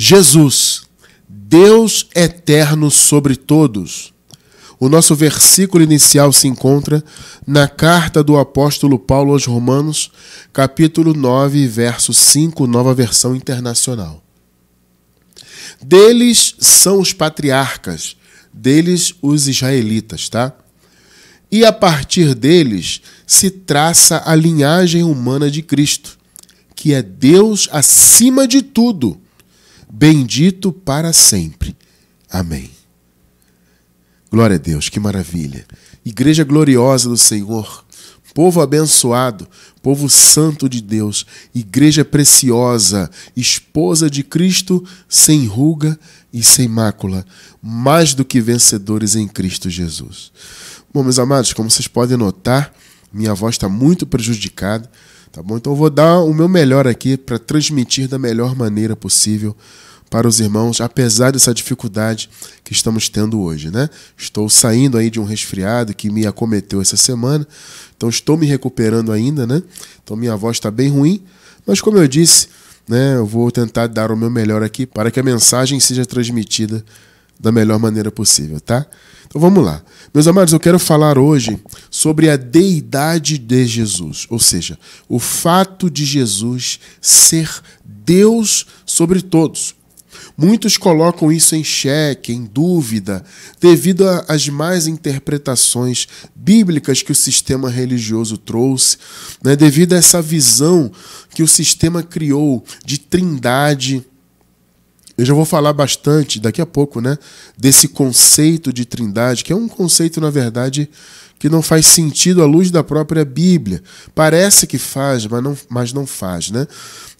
Jesus, Deus eterno sobre todos. O nosso versículo inicial se encontra na carta do apóstolo Paulo aos Romanos, capítulo 9, verso 5, nova versão internacional. Deles são os patriarcas, deles os israelitas, tá? E a partir deles se traça a linhagem humana de Cristo, que é Deus acima de tudo bendito para sempre. Amém. Glória a Deus, que maravilha. Igreja gloriosa do Senhor, povo abençoado, povo santo de Deus, igreja preciosa, esposa de Cristo, sem ruga e sem mácula, mais do que vencedores em Cristo Jesus. Bom, meus amados, como vocês podem notar, minha voz está muito prejudicada, tá bom? Então eu vou dar o meu melhor aqui para transmitir da melhor maneira possível para os irmãos, apesar dessa dificuldade que estamos tendo hoje, né? Estou saindo aí de um resfriado que me acometeu essa semana, então estou me recuperando ainda, né? Então minha voz está bem ruim, mas como eu disse, né, eu vou tentar dar o meu melhor aqui para que a mensagem seja transmitida da melhor maneira possível, tá? Então vamos lá. Meus amados, eu quero falar hoje sobre a deidade de Jesus, ou seja, o fato de Jesus ser Deus sobre todos. Muitos colocam isso em xeque, em dúvida, devido às más interpretações bíblicas que o sistema religioso trouxe, né? devido a essa visão que o sistema criou de trindade. Eu já vou falar bastante daqui a pouco, né, desse conceito de trindade, que é um conceito na verdade que não faz sentido à luz da própria Bíblia. Parece que faz, mas não, mas não faz, né?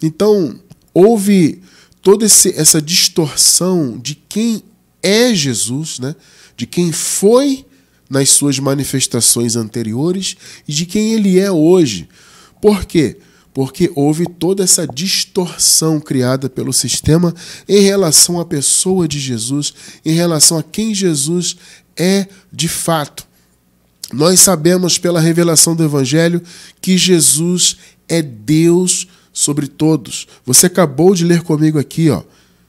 Então, houve toda esse, essa distorção de quem é Jesus, né? de quem foi nas suas manifestações anteriores e de quem ele é hoje. Por quê? Porque houve toda essa distorção criada pelo sistema em relação à pessoa de Jesus, em relação a quem Jesus é de fato. Nós sabemos pela revelação do Evangelho que Jesus é Deus sobre todos. Você acabou de ler comigo aqui, ó.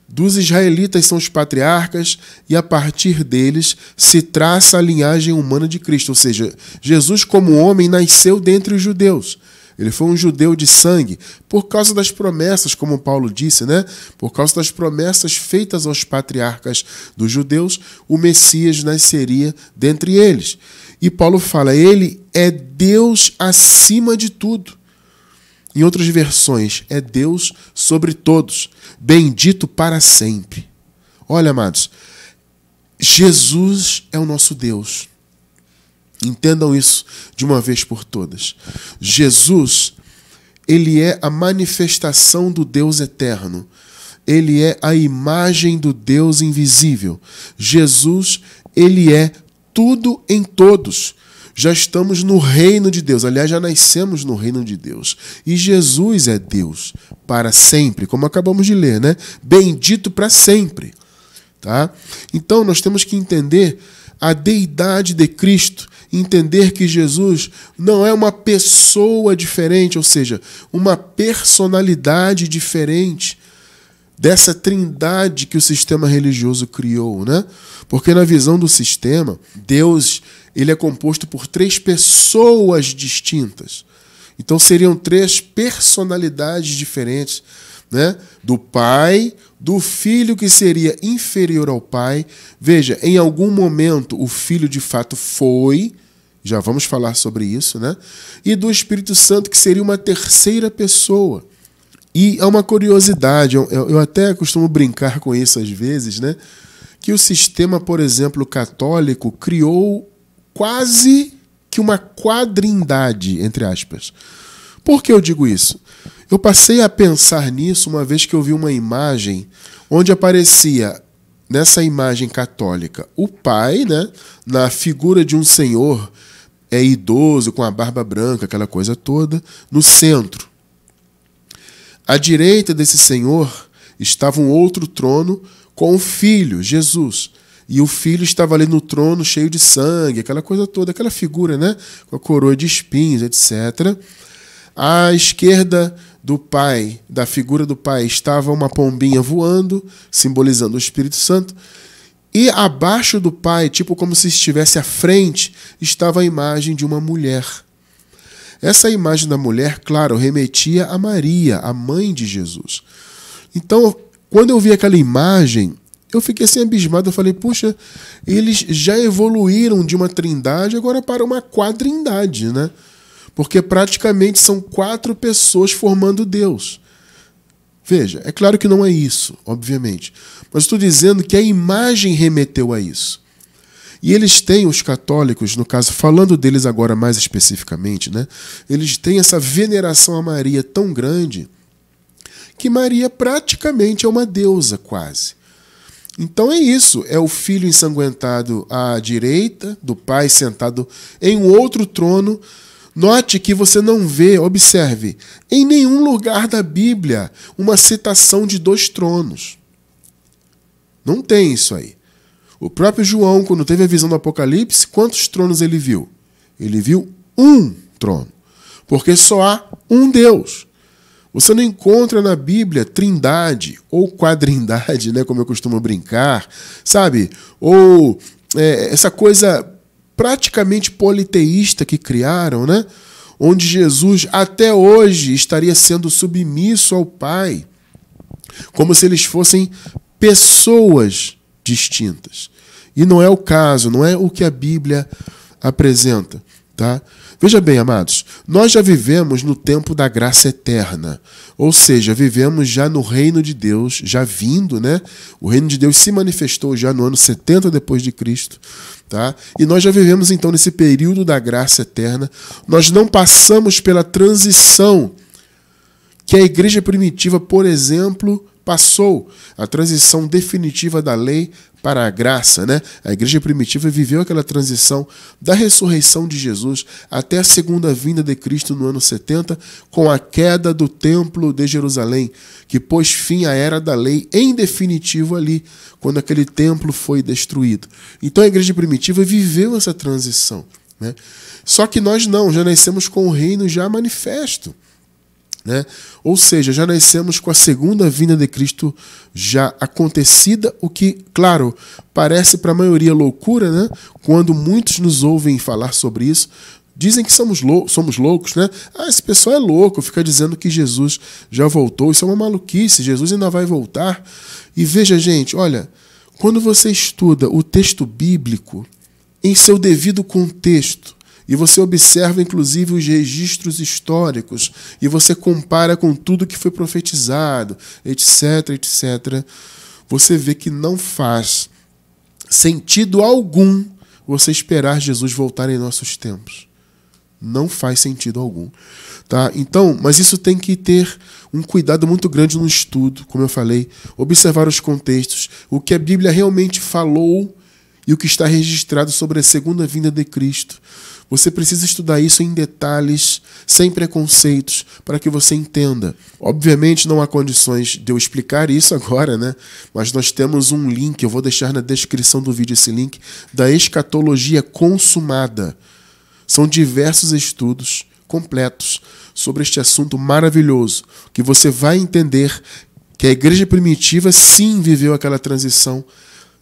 Dos israelitas são os patriarcas, e a partir deles se traça a linhagem humana de Cristo. Ou seja, Jesus, como homem, nasceu dentre os judeus. Ele foi um judeu de sangue, por causa das promessas, como Paulo disse, né? Por causa das promessas feitas aos patriarcas dos judeus, o Messias nasceria dentre eles. E Paulo fala: ele é Deus acima de tudo. Em outras versões, é Deus sobre todos, bendito para sempre. Olha, amados, Jesus é o nosso Deus. Entendam isso de uma vez por todas. Jesus, ele é a manifestação do Deus eterno. Ele é a imagem do Deus invisível. Jesus, ele é tudo em todos já estamos no reino de Deus. Aliás, já nascemos no reino de Deus. E Jesus é Deus para sempre, como acabamos de ler, né? Bendito para sempre, tá? Então, nós temos que entender a deidade de Cristo, entender que Jesus não é uma pessoa diferente, ou seja, uma personalidade diferente dessa trindade que o sistema religioso criou, né? Porque na visão do sistema, Deus ele é composto por três pessoas distintas. Então seriam três personalidades diferentes, né? Do pai, do filho que seria inferior ao pai. Veja, em algum momento o filho de fato foi, já vamos falar sobre isso, né? E do Espírito Santo que seria uma terceira pessoa. E é uma curiosidade, eu, eu até costumo brincar com isso às vezes, né? Que o sistema, por exemplo, católico criou quase que uma quadrindade, entre aspas. Por que eu digo isso? Eu passei a pensar nisso uma vez que eu vi uma imagem onde aparecia nessa imagem católica o pai, né, na figura de um senhor é idoso com a barba branca, aquela coisa toda, no centro. À direita desse senhor estava um outro trono com o filho, Jesus, e o filho estava ali no trono cheio de sangue, aquela coisa toda, aquela figura, né? Com a coroa de espinhos, etc. À esquerda do pai, da figura do pai, estava uma pombinha voando, simbolizando o Espírito Santo. E abaixo do pai, tipo como se estivesse à frente, estava a imagem de uma mulher. Essa imagem da mulher, claro, remetia a Maria, a mãe de Jesus. Então, quando eu vi aquela imagem, eu fiquei assim abismado, eu falei, puxa, eles já evoluíram de uma trindade agora para uma quadrindade, né? Porque praticamente são quatro pessoas formando Deus. Veja, é claro que não é isso, obviamente, mas estou dizendo que a imagem remeteu a isso. E eles têm, os católicos, no caso, falando deles agora mais especificamente, né? Eles têm essa veneração a Maria tão grande que Maria praticamente é uma deusa, quase. Então é isso, é o filho ensanguentado à direita do pai sentado em um outro trono. Note que você não vê, observe, em nenhum lugar da Bíblia uma citação de dois tronos. Não tem isso aí. O próprio João, quando teve a visão do Apocalipse, quantos tronos ele viu? Ele viu um trono, porque só há um Deus. Você não encontra na Bíblia trindade ou quadrindade, né, como eu costumo brincar, sabe? Ou é, essa coisa praticamente politeísta que criaram, né? Onde Jesus até hoje estaria sendo submisso ao Pai, como se eles fossem pessoas distintas. E não é o caso, não é o que a Bíblia apresenta, tá? Veja bem, amados, nós já vivemos no tempo da graça eterna, ou seja, vivemos já no reino de Deus, já vindo, né? O reino de Deus se manifestou já no ano 70 depois de Cristo, tá? E nós já vivemos então nesse período da graça eterna. Nós não passamos pela transição que a igreja primitiva, por exemplo, passou a transição definitiva da lei para a graça, né? A igreja primitiva viveu aquela transição da ressurreição de Jesus até a segunda vinda de Cristo no ano 70, com a queda do templo de Jerusalém, que pôs fim à era da lei em definitivo ali, quando aquele templo foi destruído. Então a igreja primitiva viveu essa transição, né? Só que nós não, já nascemos com o reino já manifesto. Né? Ou seja, já nascemos com a segunda vinda de Cristo já acontecida, o que, claro, parece para a maioria loucura, né? quando muitos nos ouvem falar sobre isso. Dizem que somos, lou somos loucos, né? Ah, esse pessoal é louco, fica dizendo que Jesus já voltou. Isso é uma maluquice, Jesus ainda vai voltar. E veja, gente, olha, quando você estuda o texto bíblico em seu devido contexto, e você observa inclusive os registros históricos, e você compara com tudo que foi profetizado, etc, etc, você vê que não faz sentido algum você esperar Jesus voltar em nossos tempos. Não faz sentido algum. Tá? Então, mas isso tem que ter um cuidado muito grande no estudo, como eu falei, observar os contextos, o que a Bíblia realmente falou e o que está registrado sobre a segunda vinda de Cristo. Você precisa estudar isso em detalhes, sem preconceitos, para que você entenda. Obviamente não há condições de eu explicar isso agora, né? Mas nós temos um link, eu vou deixar na descrição do vídeo esse link, da escatologia consumada. São diversos estudos completos sobre este assunto maravilhoso, que você vai entender que a igreja primitiva sim viveu aquela transição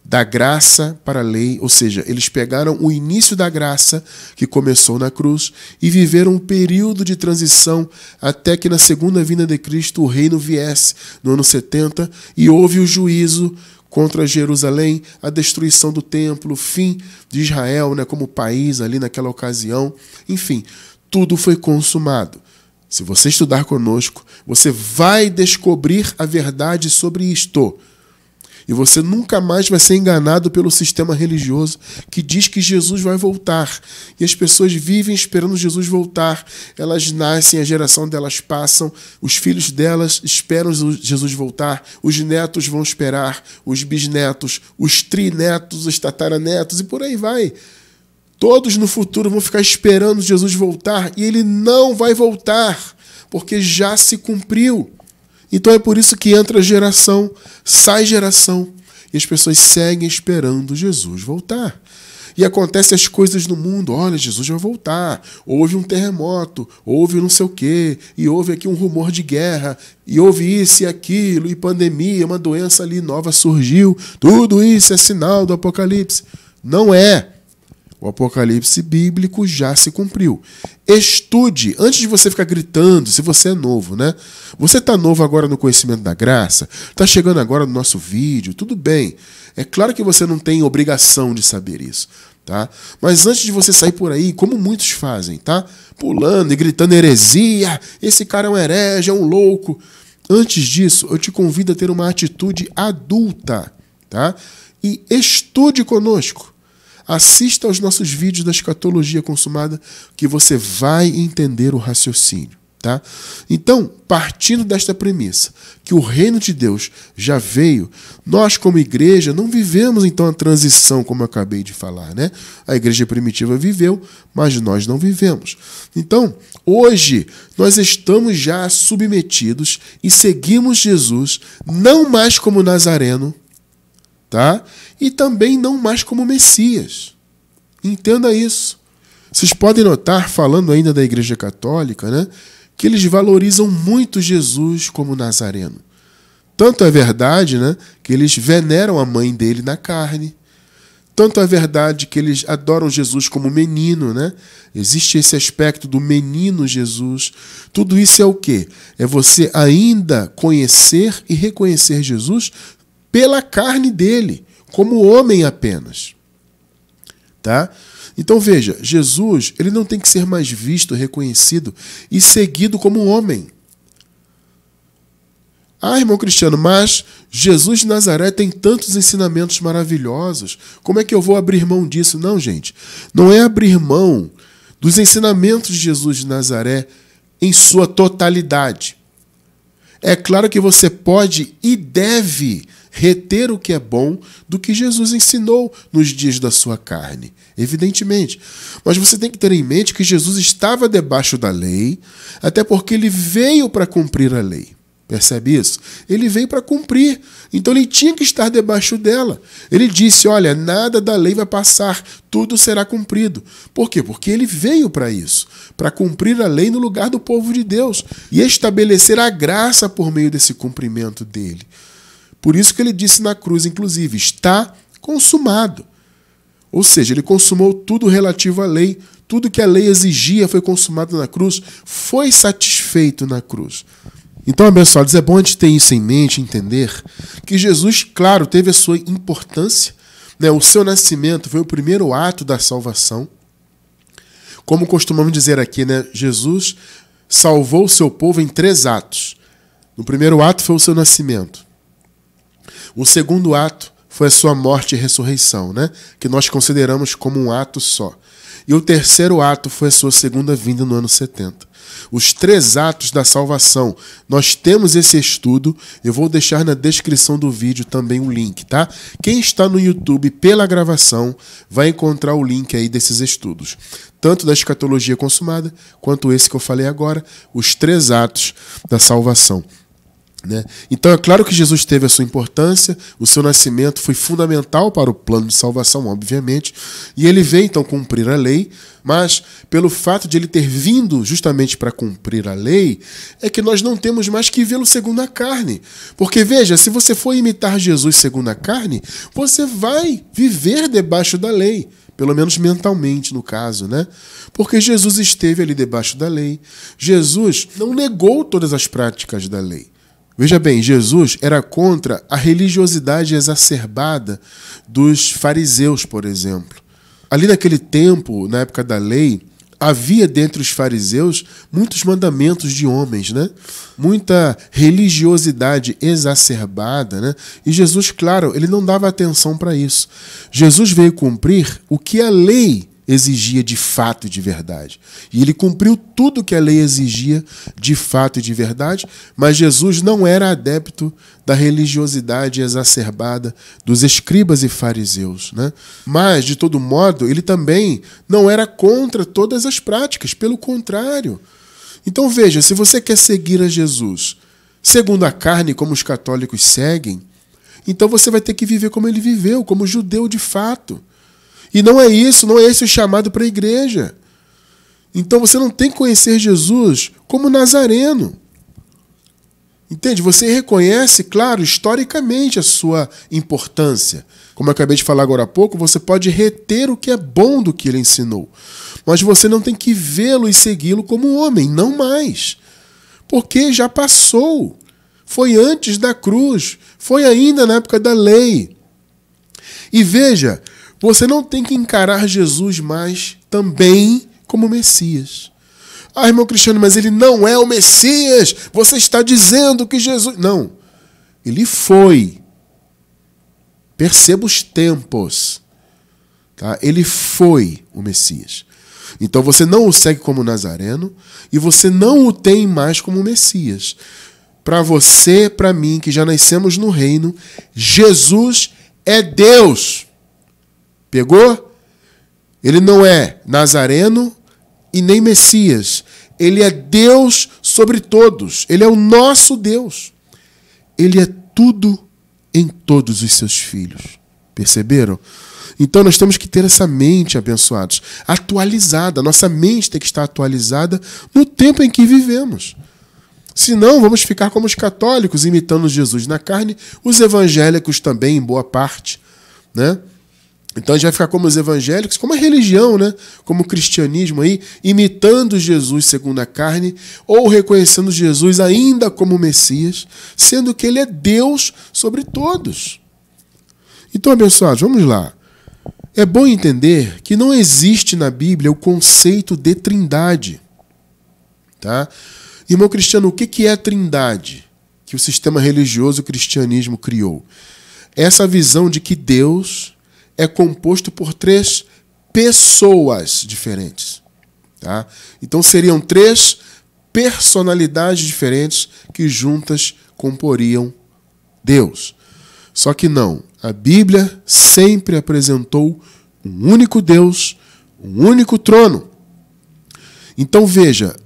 da graça para a lei, ou seja, eles pegaram o início da graça que começou na cruz e viveram um período de transição até que na segunda vinda de Cristo o reino viesse no ano 70 e houve o juízo contra Jerusalém, a destruição do templo, o fim de Israel, né, como país ali naquela ocasião. Enfim, tudo foi consumado. Se você estudar conosco, você vai descobrir a verdade sobre isto. E você nunca mais vai ser enganado pelo sistema religioso que diz que Jesus vai voltar. E as pessoas vivem esperando Jesus voltar. Elas nascem, a geração delas passam, os filhos delas esperam Jesus voltar, os netos vão esperar, os bisnetos, os trinetos, os tataranetos e por aí vai. Todos no futuro vão ficar esperando Jesus voltar e ele não vai voltar, porque já se cumpriu. Então é por isso que entra geração, sai geração, e as pessoas seguem esperando Jesus voltar. E acontecem as coisas no mundo, olha, Jesus vai voltar, houve um terremoto, houve não sei o quê, e houve aqui um rumor de guerra, e houve isso e aquilo, e pandemia, uma doença ali nova surgiu, tudo isso é sinal do apocalipse. Não é. O apocalipse bíblico já se cumpriu. Estude, antes de você ficar gritando, se você é novo, né? Você está novo agora no conhecimento da graça, está chegando agora no nosso vídeo, tudo bem. É claro que você não tem obrigação de saber isso, tá? Mas antes de você sair por aí, como muitos fazem, tá? Pulando e gritando heresia, esse cara é um herege, é um louco. Antes disso, eu te convido a ter uma atitude adulta, tá? E estude conosco. Assista aos nossos vídeos da escatologia consumada que você vai entender o raciocínio. Tá? Então, partindo desta premissa, que o reino de Deus já veio, nós, como igreja, não vivemos então a transição, como eu acabei de falar. Né? A igreja primitiva viveu, mas nós não vivemos. Então, hoje, nós estamos já submetidos e seguimos Jesus, não mais como Nazareno, tá? E também não mais como Messias. Entenda isso. Vocês podem notar, falando ainda da Igreja Católica, né, que eles valorizam muito Jesus como Nazareno. Tanto é verdade né, que eles veneram a mãe dele na carne. Tanto é verdade que eles adoram Jesus como menino, né? Existe esse aspecto do menino Jesus. Tudo isso é o quê? É você ainda conhecer e reconhecer Jesus pela carne dele, como homem apenas. Tá? Então veja, Jesus, ele não tem que ser mais visto, reconhecido e seguido como homem. Ah, irmão Cristiano, mas Jesus de Nazaré tem tantos ensinamentos maravilhosos. Como é que eu vou abrir mão disso? Não, gente. Não é abrir mão dos ensinamentos de Jesus de Nazaré em sua totalidade. É claro que você pode e deve reter o que é bom do que Jesus ensinou nos dias da sua carne, evidentemente. Mas você tem que ter em mente que Jesus estava debaixo da lei, até porque ele veio para cumprir a lei. Percebe isso? Ele veio para cumprir, então ele tinha que estar debaixo dela. Ele disse: Olha, nada da lei vai passar, tudo será cumprido. Por quê? Porque ele veio para isso para cumprir a lei no lugar do povo de Deus e estabelecer a graça por meio desse cumprimento dele. Por isso que ele disse na cruz, inclusive, está consumado. Ou seja, ele consumou tudo relativo à lei, tudo que a lei exigia foi consumado na cruz, foi satisfeito na cruz. Então, abençoados, é bom a gente ter isso em mente, entender que Jesus, claro, teve a sua importância. Né? O seu nascimento foi o primeiro ato da salvação. Como costumamos dizer aqui, né? Jesus salvou o seu povo em três atos. No primeiro ato foi o seu nascimento. O segundo ato foi a sua morte e ressurreição, né? que nós consideramos como um ato só. E o terceiro ato foi a sua segunda vinda no ano 70. Os três atos da salvação. Nós temos esse estudo, eu vou deixar na descrição do vídeo também o link, tá? Quem está no YouTube pela gravação vai encontrar o link aí desses estudos, tanto da escatologia consumada quanto esse que eu falei agora, os três atos da salvação. Né? Então é claro que Jesus teve a sua importância, o seu nascimento foi fundamental para o plano de salvação, obviamente, e ele veio então cumprir a lei, mas pelo fato de ele ter vindo justamente para cumprir a lei, é que nós não temos mais que vê-lo segundo a carne. Porque veja, se você for imitar Jesus segundo a carne, você vai viver debaixo da lei pelo menos mentalmente no caso, né? Porque Jesus esteve ali debaixo da lei. Jesus não negou todas as práticas da lei. Veja bem, Jesus era contra a religiosidade exacerbada dos fariseus, por exemplo. Ali naquele tempo, na época da lei, havia dentre os fariseus muitos mandamentos de homens, né? Muita religiosidade exacerbada, né? E Jesus, claro, ele não dava atenção para isso. Jesus veio cumprir o que a lei exigia de fato e de verdade. E ele cumpriu tudo que a lei exigia de fato e de verdade, mas Jesus não era adepto da religiosidade exacerbada dos escribas e fariseus. Né? Mas, de todo modo, ele também não era contra todas as práticas, pelo contrário. Então veja, se você quer seguir a Jesus segundo a carne, como os católicos seguem, então você vai ter que viver como ele viveu, como judeu de fato. E não é isso, não é esse o chamado para a igreja. Então você não tem que conhecer Jesus como nazareno. Entende? Você reconhece, claro, historicamente a sua importância. Como eu acabei de falar agora há pouco, você pode reter o que é bom do que ele ensinou. Mas você não tem que vê-lo e segui-lo como homem, não mais. Porque já passou. Foi antes da cruz, foi ainda na época da lei. E veja, você não tem que encarar Jesus mais também como Messias. Ah, irmão Cristiano, mas ele não é o Messias. Você está dizendo que Jesus. Não. Ele foi. Perceba os tempos. Tá? Ele foi o Messias. Então você não o segue como Nazareno e você não o tem mais como Messias. Para você, para mim, que já nascemos no reino, Jesus é Deus. Pegou? Ele não é nazareno e nem Messias. Ele é Deus sobre todos. Ele é o nosso Deus. Ele é tudo em todos os seus filhos. Perceberam? Então nós temos que ter essa mente, abençoados, atualizada. Nossa mente tem que estar atualizada no tempo em que vivemos. Senão, vamos ficar como os católicos, imitando Jesus na carne, os evangélicos também, em boa parte. Né? Então a gente vai ficar como os evangélicos, como a religião, né? como o cristianismo aí, imitando Jesus segundo a carne, ou reconhecendo Jesus ainda como Messias, sendo que ele é Deus sobre todos. Então, abençoados, vamos lá. É bom entender que não existe na Bíblia o conceito de trindade. Tá? Irmão cristiano, o que é a trindade que o sistema religioso o cristianismo criou? Essa visão de que Deus é composto por três pessoas diferentes. Tá? Então seriam três personalidades diferentes que juntas comporiam Deus. Só que não, a Bíblia sempre apresentou um único Deus, um único trono. Então veja,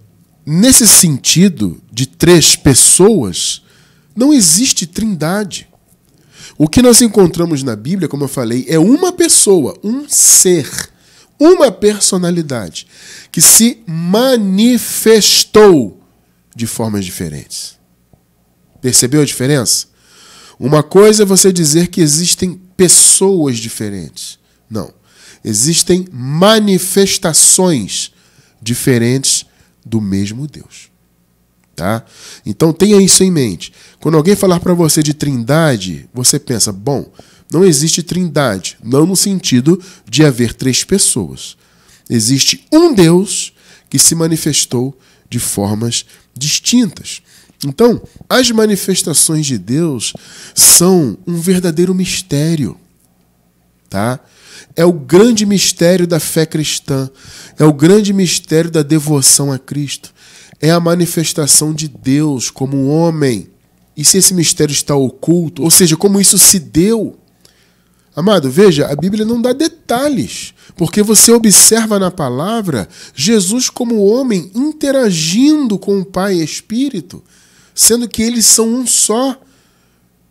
nesse sentido de três pessoas, não existe trindade. O que nós encontramos na Bíblia, como eu falei, é uma pessoa, um ser, uma personalidade que se manifestou de formas diferentes. Percebeu a diferença? Uma coisa é você dizer que existem pessoas diferentes. Não. Existem manifestações diferentes do mesmo Deus. Tá? Então tenha isso em mente. Quando alguém falar para você de trindade, você pensa, bom, não existe trindade, não no sentido de haver três pessoas. Existe um Deus que se manifestou de formas distintas. Então, as manifestações de Deus são um verdadeiro mistério, tá? É o grande mistério da fé cristã, é o grande mistério da devoção a Cristo é a manifestação de Deus como homem. E se esse mistério está oculto, ou seja, como isso se deu. Amado, veja, a Bíblia não dá detalhes, porque você observa na palavra Jesus como homem interagindo com o Pai e Espírito, sendo que eles são um só.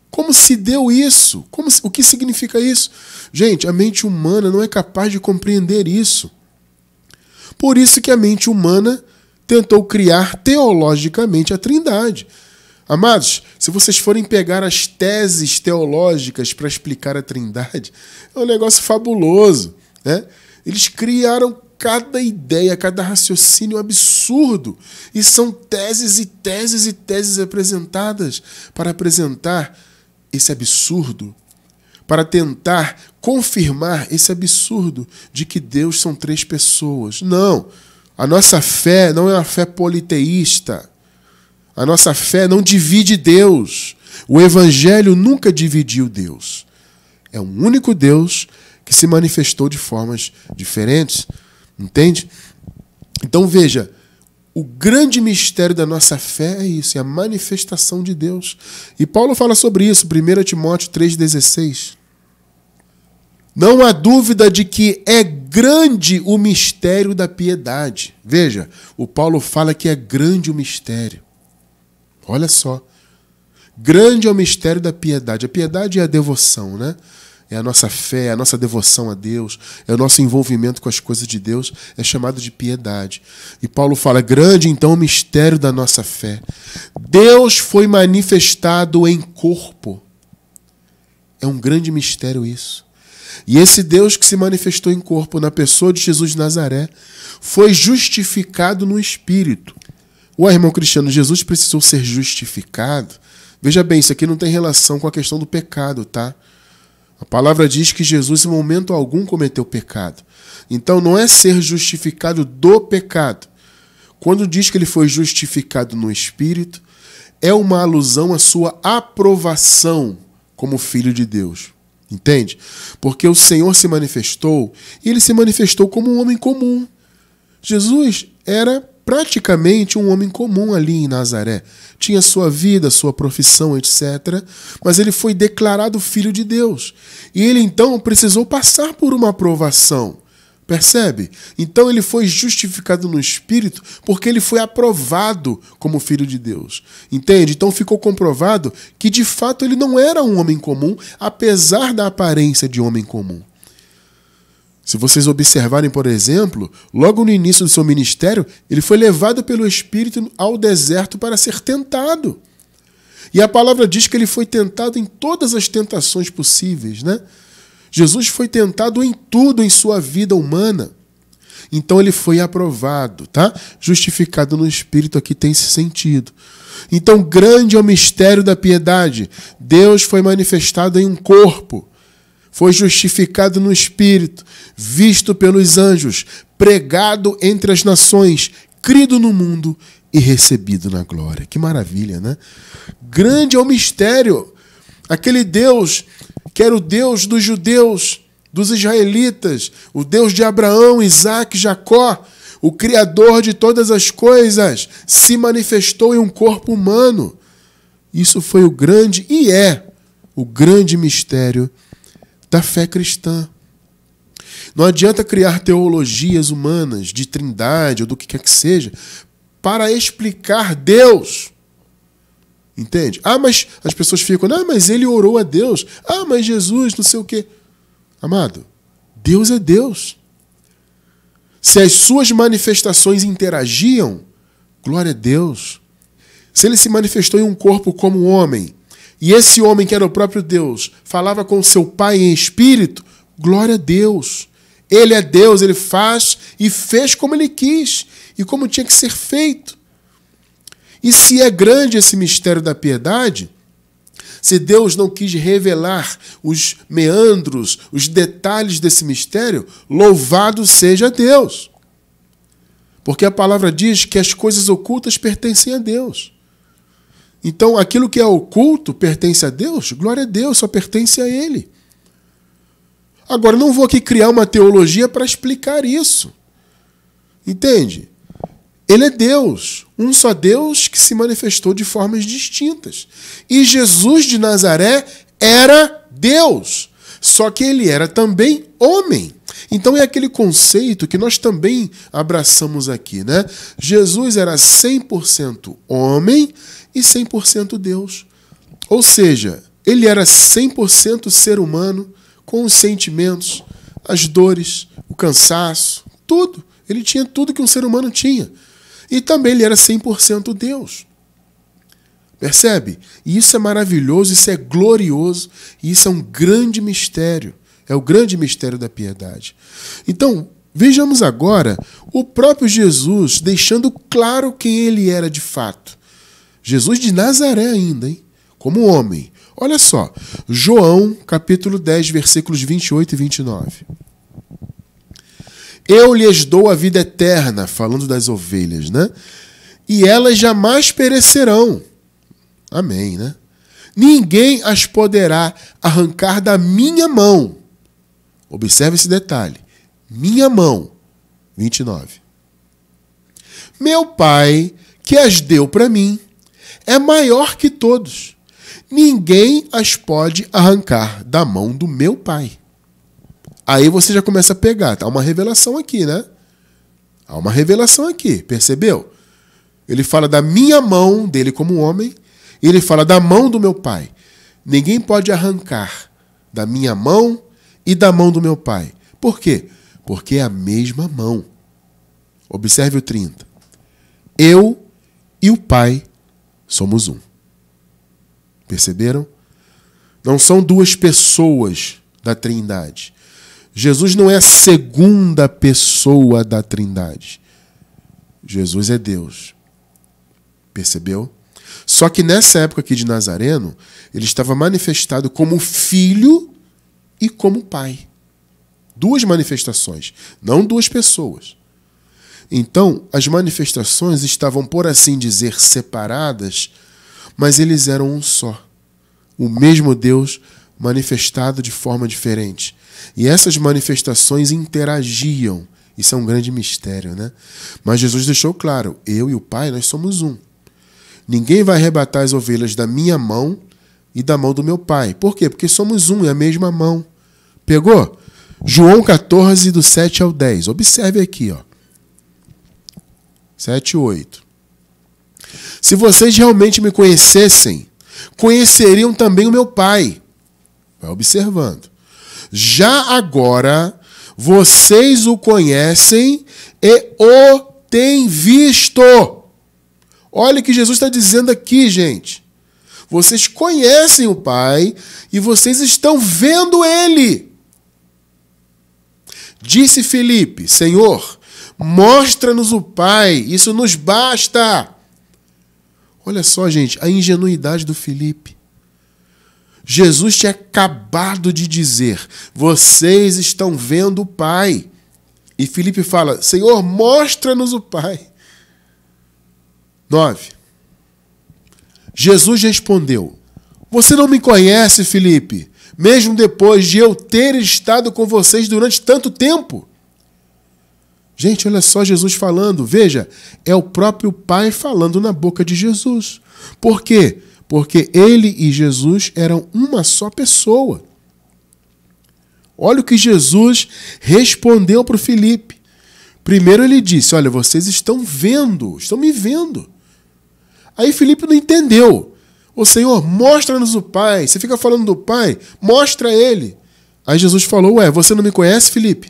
Como se deu isso? Como, o que significa isso? Gente, a mente humana não é capaz de compreender isso. Por isso que a mente humana tentou criar teologicamente a Trindade. Amados, se vocês forem pegar as teses teológicas para explicar a Trindade, é um negócio fabuloso. Né? Eles criaram cada ideia, cada raciocínio absurdo. E são teses e teses e teses apresentadas para apresentar esse absurdo, para tentar confirmar esse absurdo de que Deus são três pessoas. Não. A nossa fé não é uma fé politeísta. A nossa fé não divide Deus. O Evangelho nunca dividiu Deus. É um único Deus que se manifestou de formas diferentes. Entende? Então veja. O grande mistério da nossa fé é isso, é a manifestação de Deus. E Paulo fala sobre isso, 1 Timóteo 3,16. Não há dúvida de que é grande o mistério da piedade. Veja, o Paulo fala que é grande o mistério. Olha só. Grande é o mistério da piedade. A piedade é a devoção, né? É a nossa fé, é a nossa devoção a Deus, é o nosso envolvimento com as coisas de Deus, é chamado de piedade. E Paulo fala: grande então o mistério da nossa fé. Deus foi manifestado em corpo. É um grande mistério isso. E esse Deus que se manifestou em corpo na pessoa de Jesus de Nazaré foi justificado no Espírito. O irmão Cristiano, Jesus precisou ser justificado? Veja bem, isso aqui não tem relação com a questão do pecado, tá? A palavra diz que Jesus, em momento algum, cometeu pecado. Então, não é ser justificado do pecado. Quando diz que ele foi justificado no Espírito, é uma alusão à sua aprovação como filho de Deus. Entende? Porque o Senhor se manifestou e ele se manifestou como um homem comum. Jesus era praticamente um homem comum ali em Nazaré. Tinha sua vida, sua profissão, etc. Mas ele foi declarado filho de Deus. E ele então precisou passar por uma aprovação. Percebe? Então ele foi justificado no espírito porque ele foi aprovado como filho de Deus. Entende? Então ficou comprovado que de fato ele não era um homem comum, apesar da aparência de homem comum. Se vocês observarem, por exemplo, logo no início do seu ministério, ele foi levado pelo espírito ao deserto para ser tentado. E a palavra diz que ele foi tentado em todas as tentações possíveis, né? Jesus foi tentado em tudo em sua vida humana. Então ele foi aprovado, tá? Justificado no espírito aqui tem esse sentido. Então grande é o mistério da piedade. Deus foi manifestado em um corpo. Foi justificado no espírito, visto pelos anjos, pregado entre as nações, crido no mundo e recebido na glória. Que maravilha, né? Grande é o mistério Aquele Deus que era o Deus dos judeus, dos israelitas, o Deus de Abraão, Isaac, Jacó, o Criador de todas as coisas, se manifestou em um corpo humano. Isso foi o grande e é o grande mistério da fé cristã. Não adianta criar teologias humanas de trindade ou do que quer que seja para explicar Deus. Entende? Ah, mas as pessoas ficam, ah, mas ele orou a Deus. Ah, mas Jesus, não sei o quê. Amado, Deus é Deus. Se as suas manifestações interagiam, glória a Deus. Se ele se manifestou em um corpo como homem, e esse homem, que era o próprio Deus, falava com seu Pai em espírito, glória a Deus. Ele é Deus, ele faz e fez como ele quis e como tinha que ser feito. E se é grande esse mistério da piedade, se Deus não quis revelar os meandros, os detalhes desse mistério, louvado seja Deus. Porque a palavra diz que as coisas ocultas pertencem a Deus. Então, aquilo que é oculto pertence a Deus, glória a Deus, só pertence a Ele. Agora, não vou aqui criar uma teologia para explicar isso. Entende? Ele é Deus, um só Deus que se manifestou de formas distintas. E Jesus de Nazaré era Deus, só que ele era também homem. Então é aquele conceito que nós também abraçamos aqui, né? Jesus era 100% homem e 100% Deus. Ou seja, ele era 100% ser humano, com os sentimentos, as dores, o cansaço, tudo. Ele tinha tudo que um ser humano tinha. E também ele era 100% Deus. Percebe? E isso é maravilhoso, isso é glorioso, isso é um grande mistério. É o grande mistério da piedade. Então, vejamos agora o próprio Jesus deixando claro quem ele era de fato. Jesus de Nazaré ainda, hein? Como homem. Olha só, João capítulo 10, versículos 28 e 29. Eu lhes dou a vida eterna, falando das ovelhas, né? E elas jamais perecerão. Amém, né? Ninguém as poderá arrancar da minha mão. Observe esse detalhe. Minha mão. 29. Meu Pai, que as deu para mim, é maior que todos. Ninguém as pode arrancar da mão do meu Pai. Aí você já começa a pegar. Há tá uma revelação aqui, né? Há uma revelação aqui, percebeu? Ele fala da minha mão, dele como homem, e ele fala da mão do meu pai. Ninguém pode arrancar da minha mão e da mão do meu pai. Por quê? Porque é a mesma mão. Observe o 30. Eu e o pai somos um. Perceberam? Não são duas pessoas da Trindade. Jesus não é a segunda pessoa da Trindade. Jesus é Deus. Percebeu? Só que nessa época aqui de Nazareno, ele estava manifestado como filho e como pai. Duas manifestações, não duas pessoas. Então, as manifestações estavam, por assim dizer, separadas, mas eles eram um só. O mesmo Deus manifestado de forma diferente. E essas manifestações interagiam. Isso é um grande mistério, né? Mas Jesus deixou claro: eu e o Pai, nós somos um. Ninguém vai arrebatar as ovelhas da minha mão e da mão do meu Pai. Por quê? Porque somos um, é a mesma mão. Pegou? João 14, do 7 ao 10. Observe aqui, ó. 7 e 8. Se vocês realmente me conhecessem, conheceriam também o meu Pai. Vai observando. Já agora vocês o conhecem e o têm visto. Olha o que Jesus está dizendo aqui, gente. Vocês conhecem o Pai e vocês estão vendo Ele. Disse Felipe: Senhor, mostra-nos o Pai, isso nos basta. Olha só, gente, a ingenuidade do Felipe. Jesus tinha acabado de dizer: Vocês estão vendo o Pai. E Felipe fala: Senhor, mostra-nos o Pai. 9. Jesus respondeu: Você não me conhece, Felipe, mesmo depois de eu ter estado com vocês durante tanto tempo. Gente, olha só Jesus falando. Veja, é o próprio Pai falando na boca de Jesus. Por quê? Porque porque ele e Jesus eram uma só pessoa. Olha o que Jesus respondeu para o Felipe. Primeiro ele disse: Olha, vocês estão vendo, estão me vendo. Aí Felipe não entendeu. O Senhor, mostra-nos o Pai. Você fica falando do Pai, mostra ele. Aí Jesus falou: Ué, você não me conhece, Felipe?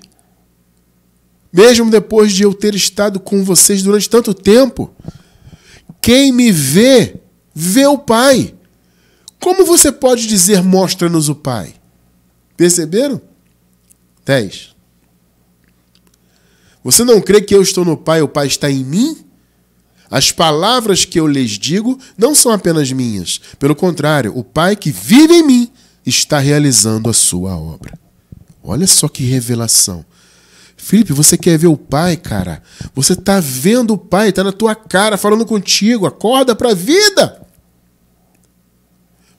Mesmo depois de eu ter estado com vocês durante tanto tempo, quem me vê, vê o Pai. Como você pode dizer, mostra-nos o Pai? Perceberam? 10. Você não crê que eu estou no Pai, e o Pai está em mim? As palavras que eu lhes digo não são apenas minhas. Pelo contrário, o Pai que vive em mim está realizando a sua obra. Olha só que revelação. Felipe, você quer ver o pai, cara? Você tá vendo o pai, tá na tua cara, falando contigo. Acorda pra vida!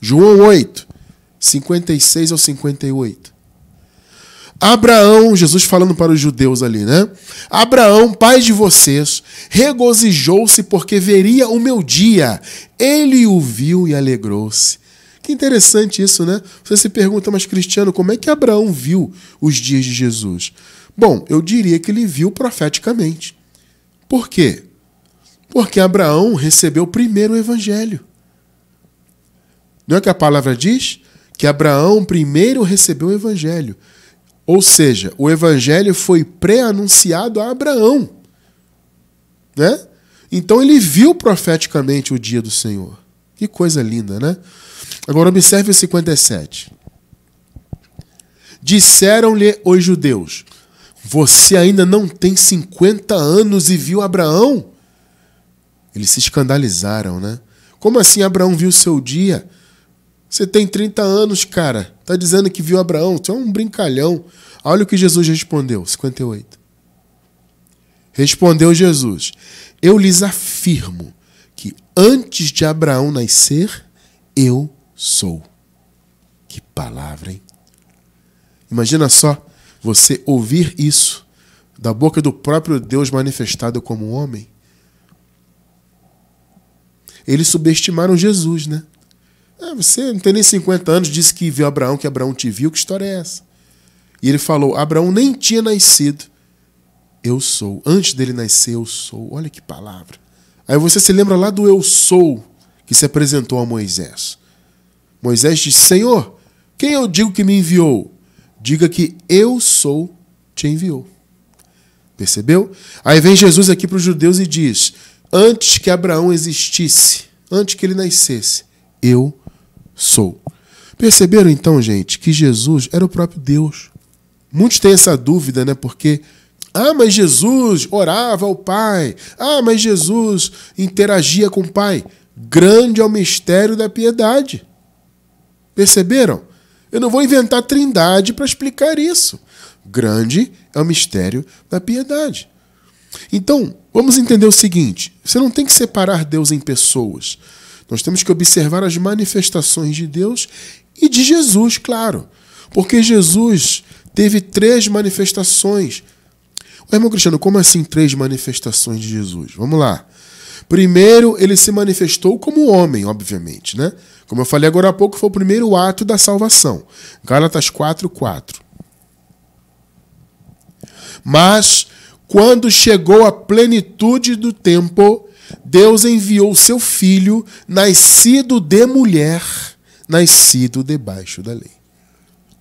João 8, 56 ao 58. Abraão, Jesus falando para os judeus ali, né? Abraão, pai de vocês, regozijou-se porque veria o meu dia. Ele o viu e alegrou-se. Que interessante isso, né? Você se pergunta, mas Cristiano, como é que Abraão viu os dias de Jesus? Bom, eu diria que ele viu profeticamente. Por quê? Porque Abraão recebeu primeiro o evangelho. Não é que a palavra diz que Abraão primeiro recebeu o evangelho. Ou seja, o evangelho foi pré-anunciado a Abraão. Né? Então ele viu profeticamente o dia do Senhor. Que coisa linda, né? Agora observe o 57. Disseram-lhe os judeus: você ainda não tem 50 anos e viu Abraão? Eles se escandalizaram, né? Como assim Abraão viu seu dia? Você tem 30 anos, cara. Tá dizendo que viu Abraão? Você é um brincalhão. Olha o que Jesus respondeu, 58. Respondeu Jesus: Eu lhes afirmo que antes de Abraão nascer, eu sou. Que palavra, hein? Imagina só você ouvir isso da boca do próprio Deus manifestado como homem. Eles subestimaram Jesus, né? Ah, você não tem nem 50 anos, disse que viu Abraão, que Abraão te viu, que história é essa? E ele falou: Abraão nem tinha nascido. Eu sou. Antes dele nascer, eu sou. Olha que palavra. Aí você se lembra lá do eu sou que se apresentou a Moisés. Moisés disse: Senhor, quem eu digo que me enviou? diga que eu sou te enviou. Percebeu? Aí vem Jesus aqui para os judeus e diz: Antes que Abraão existisse, antes que ele nascesse, eu sou. Perceberam então, gente, que Jesus era o próprio Deus. Muitos têm essa dúvida, né? Porque, ah, mas Jesus orava ao Pai. Ah, mas Jesus interagia com o Pai. Grande é o mistério da piedade. Perceberam? Eu não vou inventar trindade para explicar isso. Grande é o mistério da piedade. Então, vamos entender o seguinte: você não tem que separar Deus em pessoas. Nós temos que observar as manifestações de Deus e de Jesus, claro. Porque Jesus teve três manifestações. O irmão Cristiano, como assim três manifestações de Jesus? Vamos lá. Primeiro, ele se manifestou como homem, obviamente, né? Como eu falei agora há pouco, foi o primeiro ato da salvação. Gálatas 4, 4. Mas, quando chegou a plenitude do tempo, Deus enviou seu filho, nascido de mulher, nascido debaixo da lei.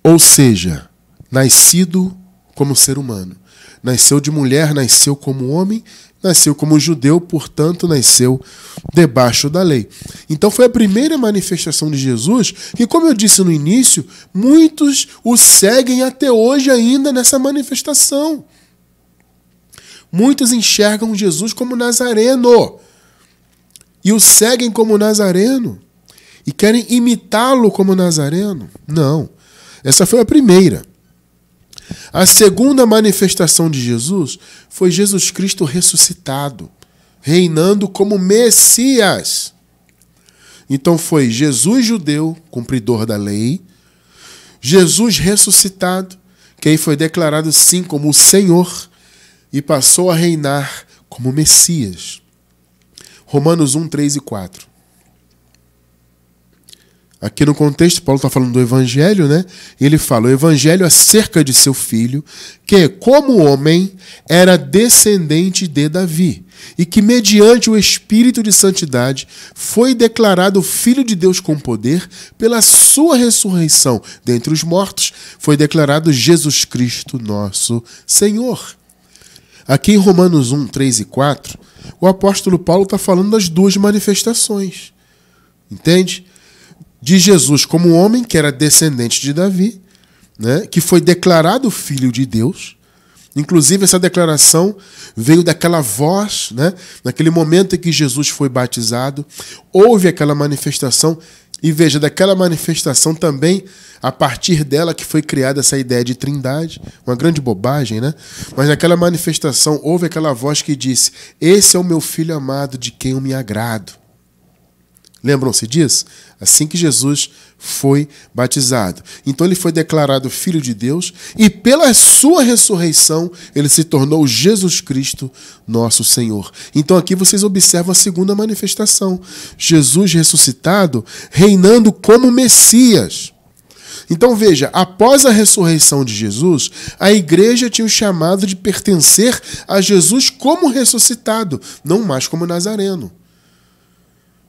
Ou seja, nascido como ser humano. Nasceu de mulher, nasceu como homem, Nasceu como judeu, portanto, nasceu debaixo da lei. Então, foi a primeira manifestação de Jesus que, como eu disse no início, muitos o seguem até hoje ainda nessa manifestação. Muitos enxergam Jesus como nazareno e o seguem como nazareno e querem imitá-lo como nazareno. Não. Essa foi a primeira. A segunda manifestação de Jesus foi Jesus Cristo ressuscitado, reinando como Messias. Então foi Jesus judeu, cumpridor da lei, Jesus ressuscitado, quem foi declarado sim como o Senhor e passou a reinar como Messias. Romanos 1, 3 e 4. Aqui no contexto, Paulo está falando do Evangelho, né? Ele fala: o Evangelho acerca é de seu filho, que, como homem, era descendente de Davi, e que, mediante o Espírito de Santidade, foi declarado Filho de Deus com poder pela sua ressurreição dentre os mortos, foi declarado Jesus Cristo, nosso Senhor. Aqui em Romanos 1, 3 e 4, o apóstolo Paulo está falando das duas manifestações. Entende? de Jesus como homem, que era descendente de Davi, né, que foi declarado filho de Deus. Inclusive, essa declaração veio daquela voz, né, naquele momento em que Jesus foi batizado, houve aquela manifestação, e veja, daquela manifestação também, a partir dela que foi criada essa ideia de trindade, uma grande bobagem, né? Mas naquela manifestação houve aquela voz que disse: Esse é o meu filho amado de quem eu me agrado. Lembram-se disso? Assim que Jesus foi batizado. Então ele foi declarado Filho de Deus e, pela sua ressurreição, ele se tornou Jesus Cristo, nosso Senhor. Então aqui vocês observam a segunda manifestação: Jesus ressuscitado, reinando como Messias. Então veja, após a ressurreição de Jesus, a igreja tinha o chamado de pertencer a Jesus como ressuscitado, não mais como nazareno.